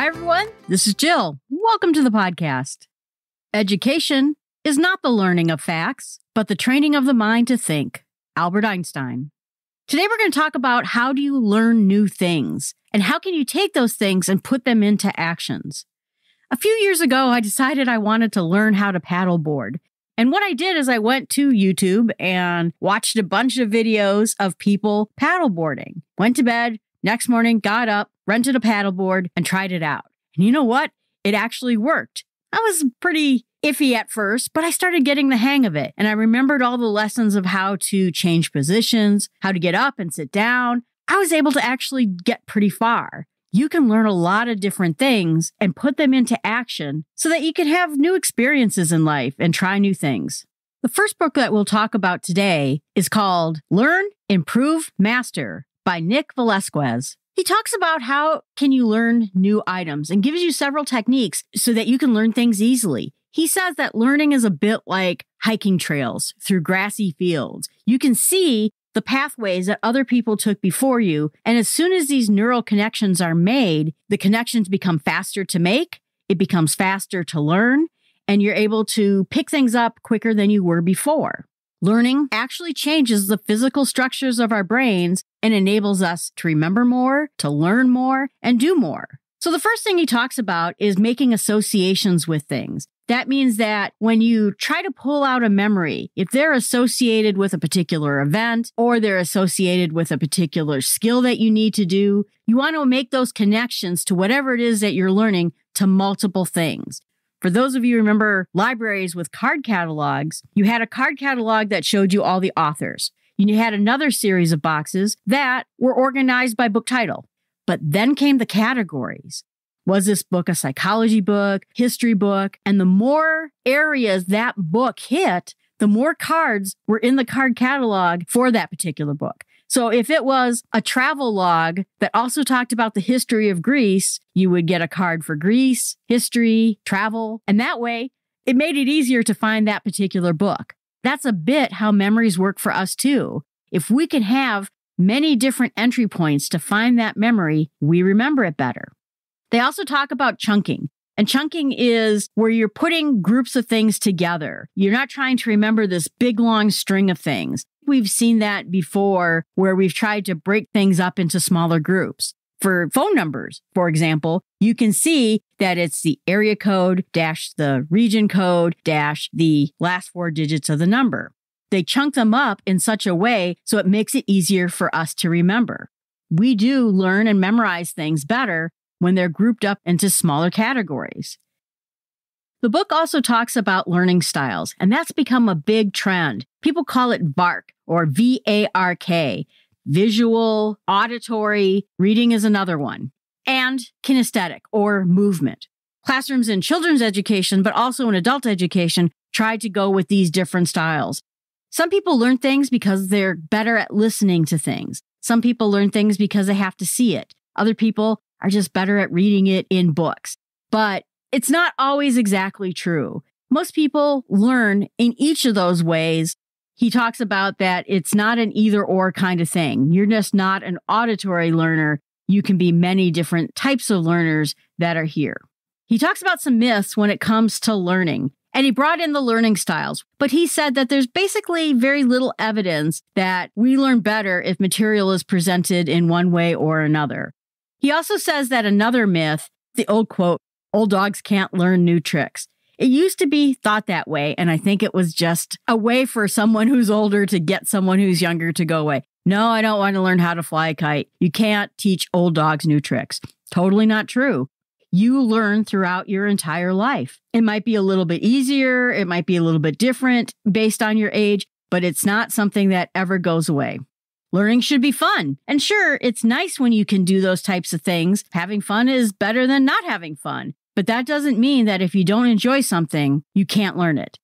Hi, everyone. This is Jill. Welcome to the podcast. Education is not the learning of facts, but the training of the mind to think. Albert Einstein. Today, we're going to talk about how do you learn new things and how can you take those things and put them into actions. A few years ago, I decided I wanted to learn how to paddleboard. And what I did is I went to YouTube and watched a bunch of videos of people paddleboarding. Went to bed, Next morning, got up, rented a paddleboard, and tried it out. And you know what? It actually worked. I was pretty iffy at first, but I started getting the hang of it. And I remembered all the lessons of how to change positions, how to get up and sit down. I was able to actually get pretty far. You can learn a lot of different things and put them into action so that you can have new experiences in life and try new things. The first book that we'll talk about today is called Learn, Improve, Master by Nick Velasquez. He talks about how can you learn new items and gives you several techniques so that you can learn things easily. He says that learning is a bit like hiking trails through grassy fields. You can see the pathways that other people took before you. And as soon as these neural connections are made, the connections become faster to make, it becomes faster to learn, and you're able to pick things up quicker than you were before. Learning actually changes the physical structures of our brains and enables us to remember more, to learn more, and do more. So, the first thing he talks about is making associations with things. That means that when you try to pull out a memory, if they're associated with a particular event or they're associated with a particular skill that you need to do, you want to make those connections to whatever it is that you're learning to multiple things. For those of you remember libraries with card catalogs, you had a card catalog that showed you all the authors. You had another series of boxes that were organized by book title. But then came the categories. Was this book a psychology book, history book? And the more areas that book hit, the more cards were in the card catalog for that particular book. So if it was a travel log that also talked about the history of Greece, you would get a card for Greece, history, travel, and that way it made it easier to find that particular book. That's a bit how memories work for us too. If we can have many different entry points to find that memory, we remember it better. They also talk about chunking. And chunking is where you're putting groups of things together. You're not trying to remember this big long string of things. We've seen that before where we've tried to break things up into smaller groups. For phone numbers, for example, you can see that it's the area code dash the region code dash the last four digits of the number. They chunk them up in such a way so it makes it easier for us to remember. We do learn and memorize things better when they're grouped up into smaller categories. The book also talks about learning styles, and that's become a big trend. People call it VARK or V A R K. Visual, auditory, reading is another one, and kinesthetic or movement. Classrooms in children's education, but also in adult education, try to go with these different styles. Some people learn things because they're better at listening to things. Some people learn things because they have to see it. Other people are just better at reading it in books. But it's not always exactly true. Most people learn in each of those ways. He talks about that it's not an either or kind of thing. You're just not an auditory learner. You can be many different types of learners that are here. He talks about some myths when it comes to learning, and he brought in the learning styles, but he said that there's basically very little evidence that we learn better if material is presented in one way or another. He also says that another myth, the old quote, old dogs can't learn new tricks. It used to be thought that way. And I think it was just a way for someone who's older to get someone who's younger to go away. No, I don't want to learn how to fly a kite. You can't teach old dogs new tricks. Totally not true. You learn throughout your entire life. It might be a little bit easier, it might be a little bit different based on your age, but it's not something that ever goes away. Learning should be fun. And sure, it's nice when you can do those types of things. Having fun is better than not having fun. But that doesn't mean that if you don't enjoy something, you can't learn it.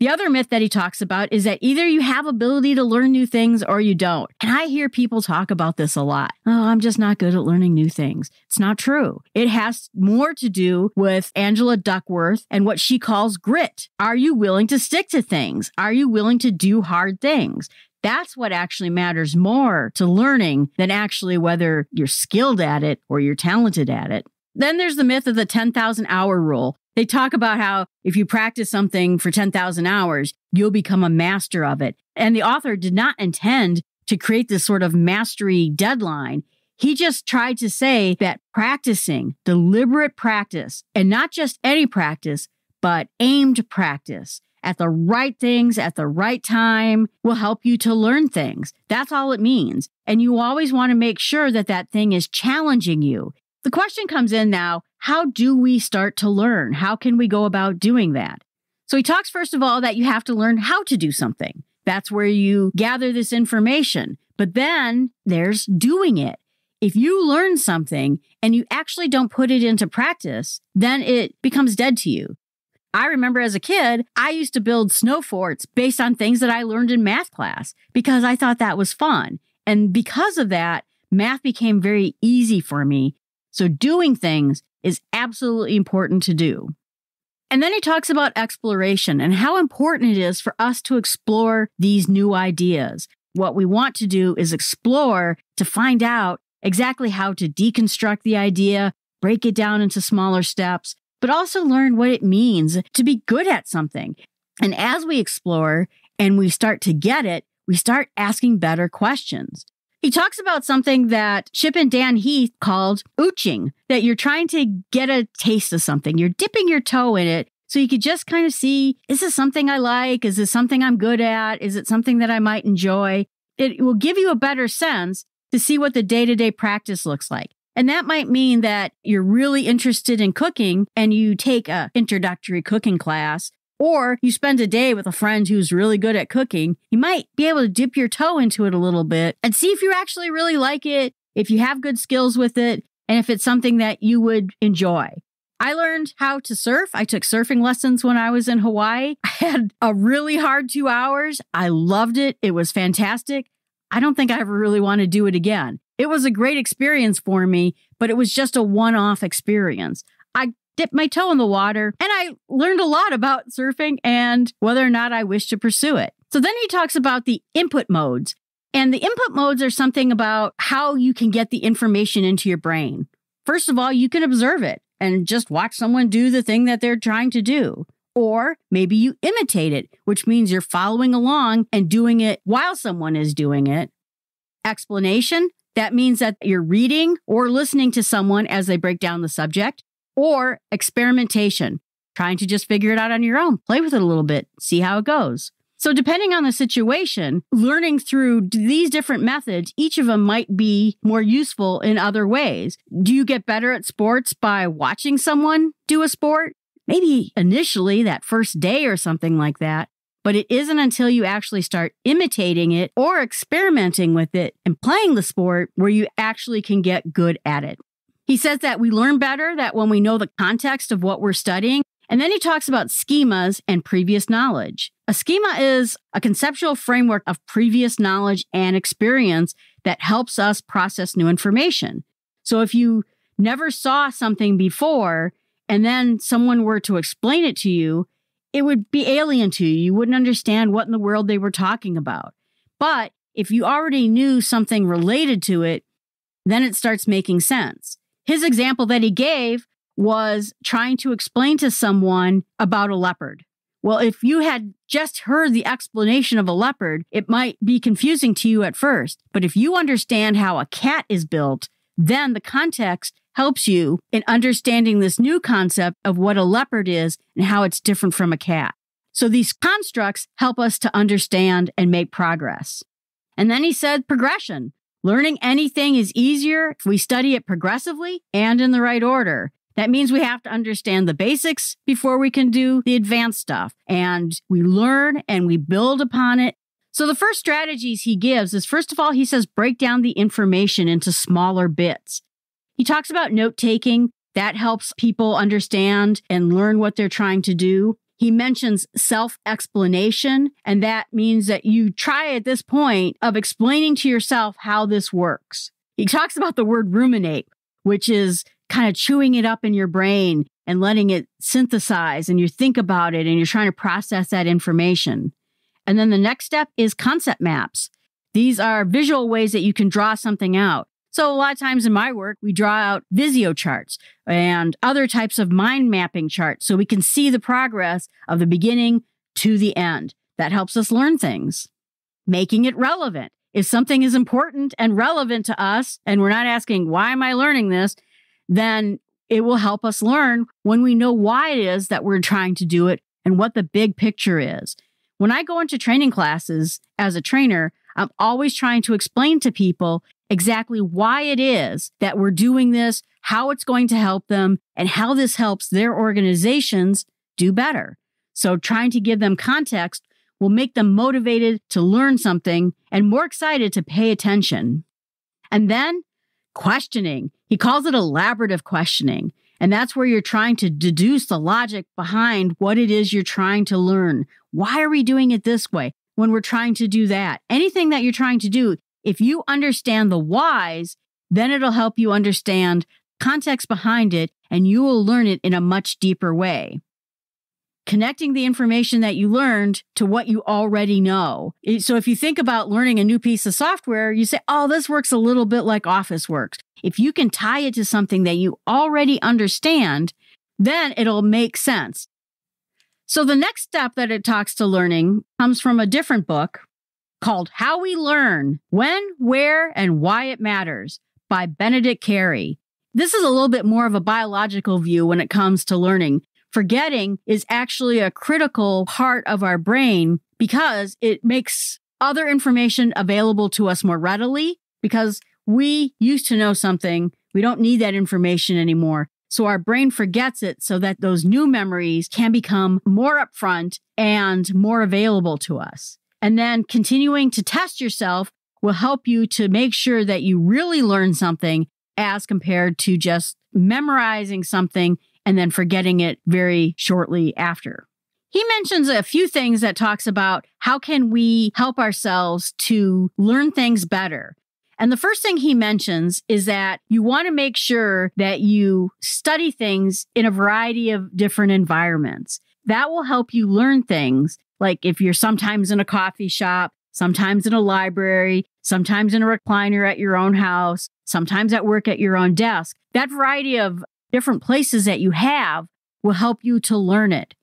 The other myth that he talks about is that either you have ability to learn new things or you don't. And I hear people talk about this a lot. Oh, I'm just not good at learning new things. It's not true. It has more to do with Angela Duckworth and what she calls grit. Are you willing to stick to things? Are you willing to do hard things? That's what actually matters more to learning than actually whether you're skilled at it or you're talented at it. Then there's the myth of the 10,000 hour rule. They talk about how if you practice something for 10,000 hours, you'll become a master of it. And the author did not intend to create this sort of mastery deadline. He just tried to say that practicing, deliberate practice, and not just any practice, but aimed practice at the right things at the right time will help you to learn things. That's all it means. And you always want to make sure that that thing is challenging you. The question comes in now how do we start to learn? How can we go about doing that? So he talks, first of all, that you have to learn how to do something. That's where you gather this information. But then there's doing it. If you learn something and you actually don't put it into practice, then it becomes dead to you. I remember as a kid, I used to build snow forts based on things that I learned in math class because I thought that was fun. And because of that, math became very easy for me so doing things is absolutely important to do. And then he talks about exploration and how important it is for us to explore these new ideas. What we want to do is explore to find out exactly how to deconstruct the idea, break it down into smaller steps, but also learn what it means to be good at something. And as we explore and we start to get it, we start asking better questions. He talks about something that Ship and Dan Heath called ooching, that you're trying to get a taste of something. You're dipping your toe in it so you could just kind of see is this something I like? Is this something I'm good at? Is it something that I might enjoy? It will give you a better sense to see what the day to day practice looks like. And that might mean that you're really interested in cooking and you take a introductory cooking class or you spend a day with a friend who's really good at cooking, you might be able to dip your toe into it a little bit and see if you actually really like it, if you have good skills with it, and if it's something that you would enjoy. I learned how to surf. I took surfing lessons when I was in Hawaii. I had a really hard two hours. I loved it. It was fantastic. I don't think I ever really want to do it again. It was a great experience for me, but it was just a one off experience dipped my toe in the water and I learned a lot about surfing and whether or not I wish to pursue it. So then he talks about the input modes. And the input modes are something about how you can get the information into your brain. First of all, you can observe it and just watch someone do the thing that they're trying to do. Or maybe you imitate it, which means you're following along and doing it while someone is doing it. Explanation that means that you're reading or listening to someone as they break down the subject or experimentation, trying to just figure it out on your own, play with it a little bit, see how it goes. So, depending on the situation, learning through these different methods, each of them might be more useful in other ways. Do you get better at sports by watching someone do a sport? Maybe initially that first day or something like that. But it isn't until you actually start imitating it or experimenting with it and playing the sport where you actually can get good at it. He says that we learn better that when we know the context of what we're studying. And then he talks about schemas and previous knowledge. A schema is a conceptual framework of previous knowledge and experience that helps us process new information. So if you never saw something before and then someone were to explain it to you, it would be alien to you. You wouldn't understand what in the world they were talking about. But if you already knew something related to it, then it starts making sense. His example that he gave was trying to explain to someone about a leopard. Well, if you had just heard the explanation of a leopard, it might be confusing to you at first. But if you understand how a cat is built, then the context helps you in understanding this new concept of what a leopard is and how it's different from a cat. So these constructs help us to understand and make progress. And then he said progression. Learning anything is easier if we study it progressively and in the right order. That means we have to understand the basics before we can do the advanced stuff. And we learn and we build upon it. So, the first strategies he gives is first of all, he says break down the information into smaller bits. He talks about note taking, that helps people understand and learn what they're trying to do. He mentions self explanation, and that means that you try at this point of explaining to yourself how this works. He talks about the word ruminate, which is kind of chewing it up in your brain and letting it synthesize, and you think about it and you're trying to process that information. And then the next step is concept maps. These are visual ways that you can draw something out. So, a lot of times in my work, we draw out Visio charts and other types of mind mapping charts so we can see the progress of the beginning to the end. That helps us learn things. Making it relevant. If something is important and relevant to us, and we're not asking, why am I learning this? Then it will help us learn when we know why it is that we're trying to do it and what the big picture is. When I go into training classes as a trainer, I'm always trying to explain to people exactly why it is that we're doing this, how it's going to help them, and how this helps their organizations do better. So, trying to give them context will make them motivated to learn something and more excited to pay attention. And then questioning. He calls it elaborative questioning. And that's where you're trying to deduce the logic behind what it is you're trying to learn. Why are we doing it this way when we're trying to do that? Anything that you're trying to do, if you understand the whys, then it'll help you understand context behind it and you will learn it in a much deeper way. Connecting the information that you learned to what you already know. So if you think about learning a new piece of software, you say, oh, this works a little bit like Office works. If you can tie it to something that you already understand, then it'll make sense. So the next step that it talks to learning comes from a different book called How We Learn When, Where, and Why It Matters by Benedict Carey. This is a little bit more of a biological view when it comes to learning. Forgetting is actually a critical part of our brain because it makes other information available to us more readily because we used to know something. We don't need that information anymore. So our brain forgets it so that those new memories can become more upfront and more available to us. And then continuing to test yourself will help you to make sure that you really learn something as compared to just memorizing something and then forgetting it very shortly after. He mentions a few things that talks about how can we help ourselves to learn things better. And the first thing he mentions is that you want to make sure that you study things in a variety of different environments. That will help you learn things like if you're sometimes in a coffee shop, sometimes in a library, sometimes in a recliner at your own house, sometimes at work at your own desk, that variety of different places that you have will help you to learn it.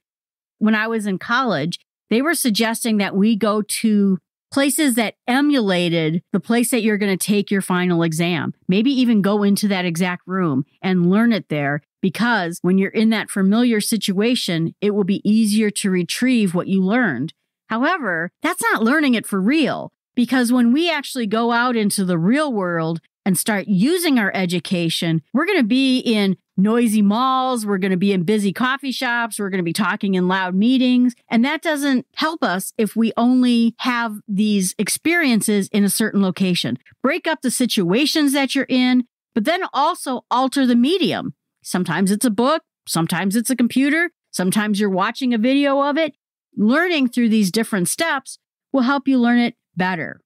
When I was in college, they were suggesting that we go to places that emulated the place that you're going to take your final exam. Maybe even go into that exact room and learn it there because when you're in that familiar situation, it will be easier to retrieve what you learned. However, that's not learning it for real because when we actually go out into the real world and start using our education, we're going to be in noisy malls. We're going to be in busy coffee shops. We're going to be talking in loud meetings. And that doesn't help us if we only have these experiences in a certain location. Break up the situations that you're in, but then also alter the medium. Sometimes it's a book, sometimes it's a computer, sometimes you're watching a video of it. Learning through these different steps will help you learn it better.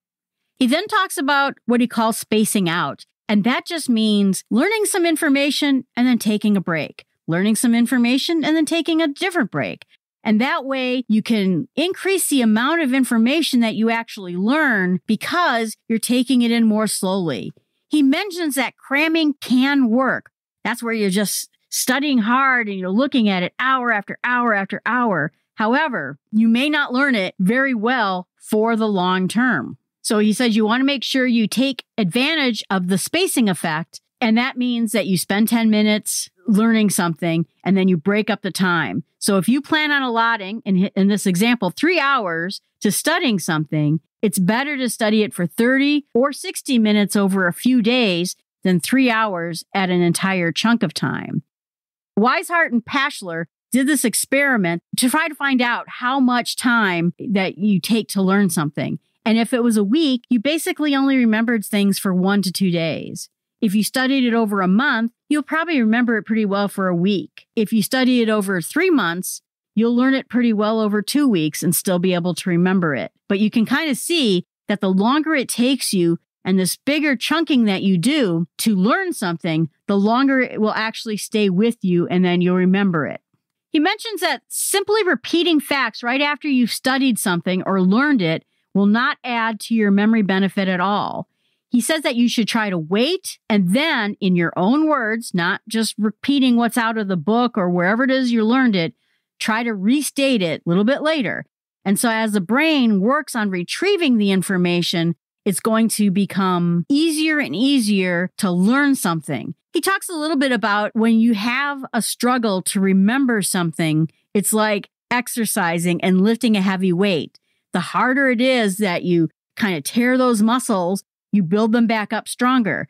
He then talks about what he calls spacing out. And that just means learning some information and then taking a break, learning some information and then taking a different break. And that way you can increase the amount of information that you actually learn because you're taking it in more slowly. He mentions that cramming can work. That's where you're just studying hard and you're looking at it hour after hour after hour. However, you may not learn it very well for the long term. So he says you want to make sure you take advantage of the spacing effect. And that means that you spend 10 minutes learning something and then you break up the time. So if you plan on allotting, in, in this example, three hours to studying something, it's better to study it for 30 or 60 minutes over a few days than three hours at an entire chunk of time. Weishart and Pashler did this experiment to try to find out how much time that you take to learn something. And if it was a week, you basically only remembered things for one to two days. If you studied it over a month, you'll probably remember it pretty well for a week. If you study it over three months, you'll learn it pretty well over two weeks and still be able to remember it. But you can kind of see that the longer it takes you and this bigger chunking that you do to learn something, the longer it will actually stay with you and then you'll remember it. He mentions that simply repeating facts right after you've studied something or learned it will not add to your memory benefit at all. He says that you should try to wait and then, in your own words, not just repeating what's out of the book or wherever it is you learned it, try to restate it a little bit later. And so, as the brain works on retrieving the information, it's going to become easier and easier to learn something. He talks a little bit about when you have a struggle to remember something, it's like exercising and lifting a heavy weight the harder it is that you kind of tear those muscles, you build them back up stronger.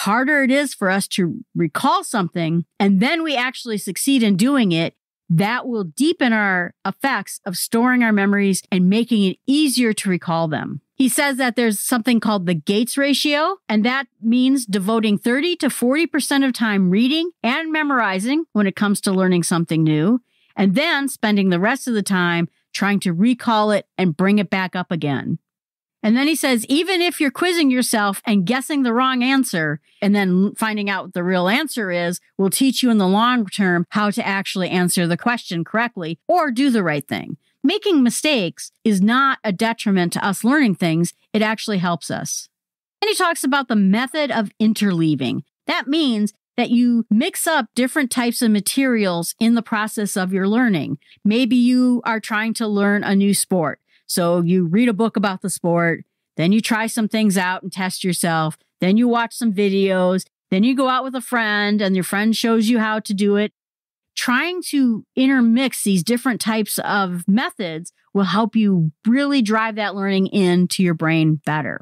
Harder it is for us to recall something and then we actually succeed in doing it, that will deepen our effects of storing our memories and making it easier to recall them. He says that there's something called the Gates ratio, and that means devoting 30 to 40% of time reading and memorizing when it comes to learning something new, and then spending the rest of the time trying to recall it and bring it back up again. And then he says, even if you're quizzing yourself and guessing the wrong answer and then finding out what the real answer is, will teach you in the long term how to actually answer the question correctly or do the right thing. Making mistakes is not a detriment to us learning things, it actually helps us. And he talks about the method of interleaving. That means that you mix up different types of materials in the process of your learning. Maybe you are trying to learn a new sport. So you read a book about the sport, then you try some things out and test yourself, then you watch some videos, then you go out with a friend and your friend shows you how to do it. Trying to intermix these different types of methods will help you really drive that learning into your brain better.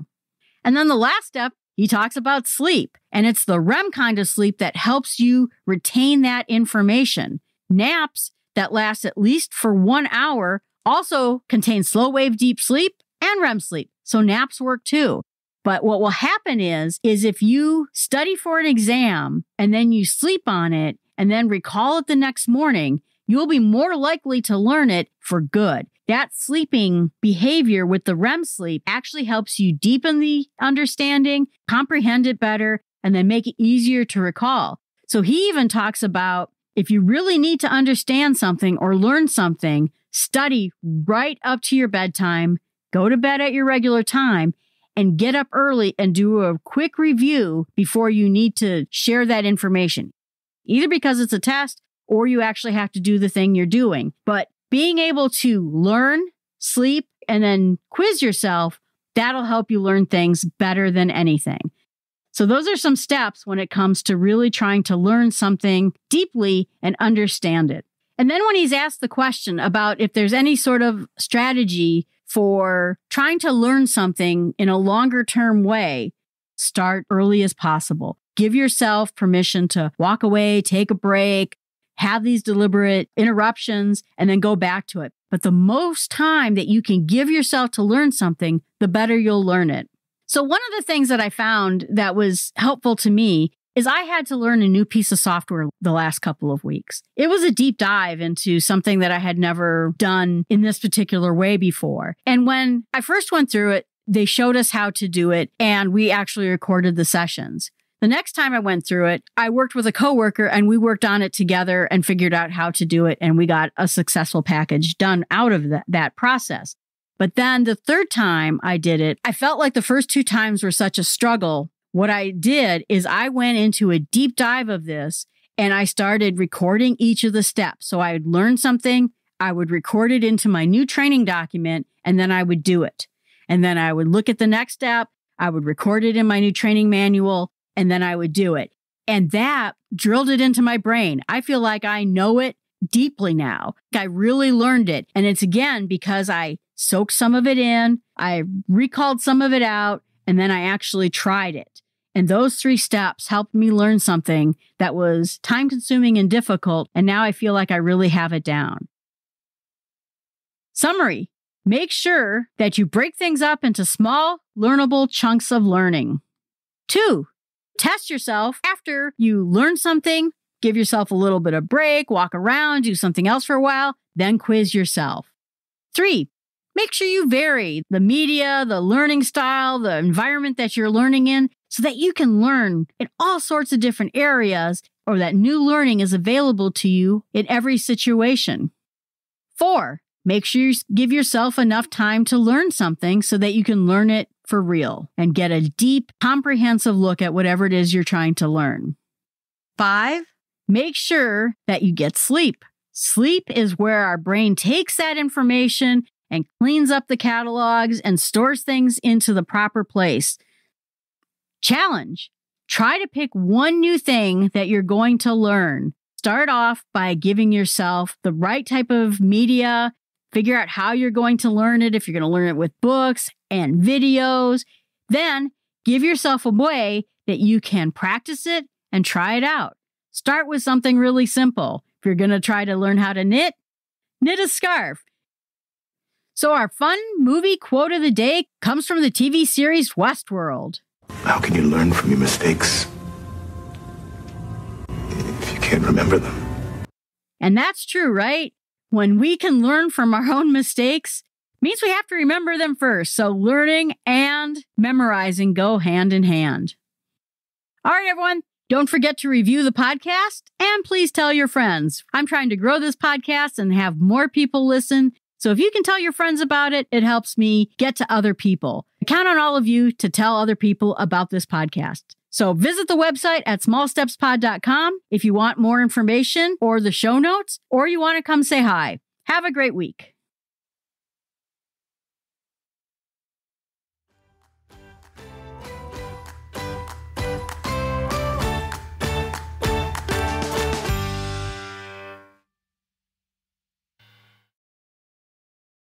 And then the last step he talks about sleep, and it's the REM kind of sleep that helps you retain that information. Naps that last at least for one hour also contain slow wave deep sleep and REM sleep. So naps work too. But what will happen is is if you study for an exam and then you sleep on it and then recall it the next morning, you'll be more likely to learn it for good that sleeping behavior with the REM sleep actually helps you deepen the understanding, comprehend it better, and then make it easier to recall. So he even talks about if you really need to understand something or learn something, study right up to your bedtime, go to bed at your regular time, and get up early and do a quick review before you need to share that information, either because it's a test or you actually have to do the thing you're doing. But being able to learn, sleep, and then quiz yourself, that'll help you learn things better than anything. So, those are some steps when it comes to really trying to learn something deeply and understand it. And then, when he's asked the question about if there's any sort of strategy for trying to learn something in a longer term way, start early as possible. Give yourself permission to walk away, take a break, have these deliberate interruptions, and then go back to it. But the most time that you can give yourself to learn something, the better you'll learn it. So, one of the things that I found that was helpful to me is I had to learn a new piece of software the last couple of weeks. It was a deep dive into something that I had never done in this particular way before. And when I first went through it, they showed us how to do it and we actually recorded the sessions. The next time I went through it, I worked with a coworker and we worked on it together and figured out how to do it. And we got a successful package done out of that, that process. But then the third time I did it, I felt like the first two times were such a struggle. What I did is I went into a deep dive of this and I started recording each of the steps. So I would learn something, I would record it into my new training document, and then I would do it. And then I would look at the next step, I would record it in my new training manual, and then I would do it. And that drilled it into my brain. I feel like I know it deeply now. I really learned it. And it's again because I soaked some of it in, I recalled some of it out, and then I actually tried it. And those three steps helped me learn something that was time consuming and difficult. And now I feel like I really have it down. Summary Make sure that you break things up into small, learnable chunks of learning. Two, test yourself after you learn something, give yourself a little bit of break, walk around, do something else for a while, then quiz yourself. Three, make sure you vary the media, the learning style, the environment that you're learning in so that you can learn in all sorts of different areas or that new learning is available to you in every situation. Four, make sure you give yourself enough time to learn something so that you can learn it for real and get a deep, comprehensive look at whatever it is you're trying to learn. Five, make sure that you get sleep. Sleep is where our brain takes that information and cleans up the catalogs and stores things into the proper place. Challenge try to pick one new thing that you're going to learn. Start off by giving yourself the right type of media figure out how you're going to learn it, if you're going to learn it with books and videos. Then give yourself a way that you can practice it and try it out. Start with something really simple. If you're going to try to learn how to knit, knit a scarf. So, our fun movie quote of the day comes from the TV series Westworld. How can you learn from your mistakes if you can't remember them? And that's true, right? when we can learn from our own mistakes means we have to remember them first. So learning and memorizing go hand in hand. All right, everyone. Don't forget to review the podcast and please tell your friends. I'm trying to grow this podcast and have more people listen. So if you can tell your friends about it, it helps me get to other people. I count on all of you to tell other people about this podcast. So visit the website at smallstepspod.com if you want more information or the show notes, or you want to come say hi. Have a great week.